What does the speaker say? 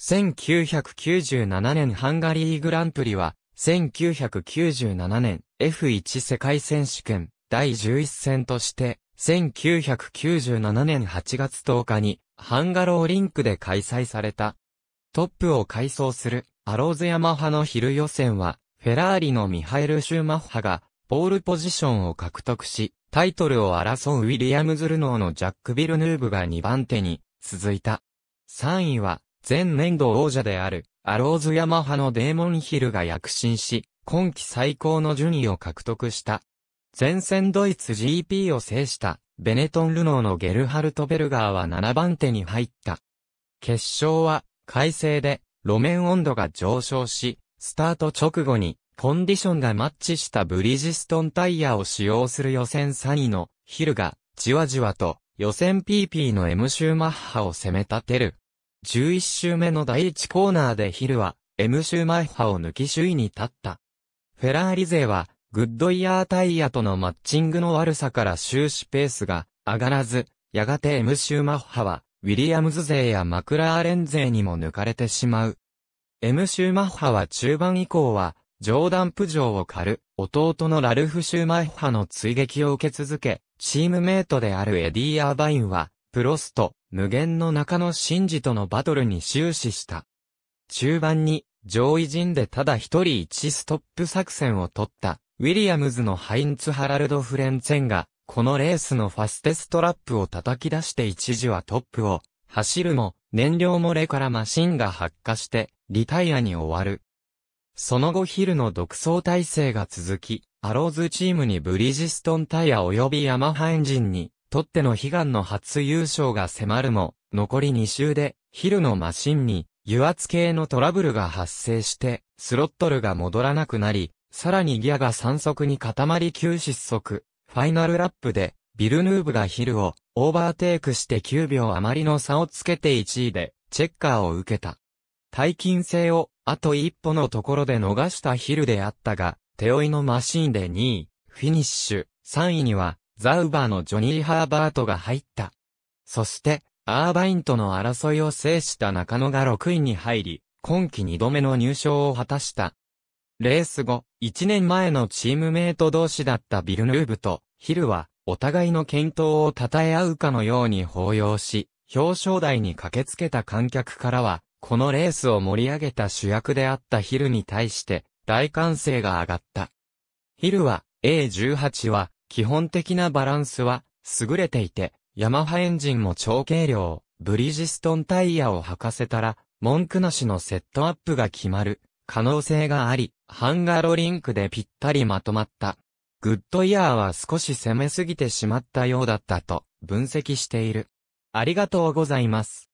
1997年ハンガリーグランプリは、1997年 F1 世界選手権第11戦として、1997年8月10日にハンガローリンクで開催された。トップを改装するアローズヤマハの昼予選は、フェラーリのミハエル・シューマッハがポールポジションを獲得し、タイトルを争うウィリアムズルノーのジャック・ビルヌーブが2番手に続いた。3位は前年度王者である、アローズヤマハのデーモンヒルが躍進し、今季最高の順位を獲得した。前線ドイツ GP を制した、ベネトン・ルノーのゲルハルト・ベルガーは7番手に入った。決勝は、快晴で、路面温度が上昇し、スタート直後に、コンディションがマッチしたブリジストンタイヤを使用する予選3位のヒルが、じわじわと予選 PP の M シューマッハを攻め立てる。11周目の第1コーナーでヒルは、エムシューマッハを抜き首位に立った。フェラーリ勢は、グッドイヤータイヤとのマッチングの悪さから終始ペースが上がらず、やがてエムシューマッハは、ウィリアムズ勢やマクラーレン勢にも抜かれてしまう。エムシューマッハは中盤以降は、ジョーダン・プジョーを狩る、弟のラルフ・シューマッハの追撃を受け続け、チームメイトであるエディ・アーバインは、プロスト、無限の中の真珠とのバトルに終始した。中盤に、上位陣でただ一人一ストップ作戦を取った、ウィリアムズのハインツ・ハラルド・フレンツェンが、このレースのファステストラップを叩き出して一時はトップを、走るも、燃料漏れからマシンが発火して、リタイアに終わる。その後ヒルの独走体制が続き、アローズチームにブリジストンタイヤ及びヤマハエンジンにとっての悲願の初優勝が迫るも、残り2周で、ヒルのマシンに、油圧系のトラブルが発生して、スロットルが戻らなくなり、さらにギアが3速に固まり9失速。ファイナルラップで、ビルヌーブがヒルをオーバーテイクして9秒余りの差をつけて1位で、チェッカーを受けた。大金制を、あと一歩のところで逃したヒルであったが、手負いのマシンで2位、フィニッシュ、3位には、ザウバーのジョニー・ハーバートが入った。そして、アーバインとの争いを制した中野が6位に入り、今季2度目の入賞を果たした。レース後、1年前のチームメイト同士だったビルヌーブとヒルは、お互いの健闘を称え合うかのように抱擁し、表彰台に駆けつけた観客からは、このレースを盛り上げた主役であったヒルに対して、大歓声が上がった。ヒルは、A18 は、基本的なバランスは優れていて、ヤマハエンジンも超軽量、ブリヂストンタイヤを履かせたら、文句なしのセットアップが決まる可能性があり、ハンガロリンクでぴったりまとまった。グッドイヤーは少し攻めすぎてしまったようだったと分析している。ありがとうございます。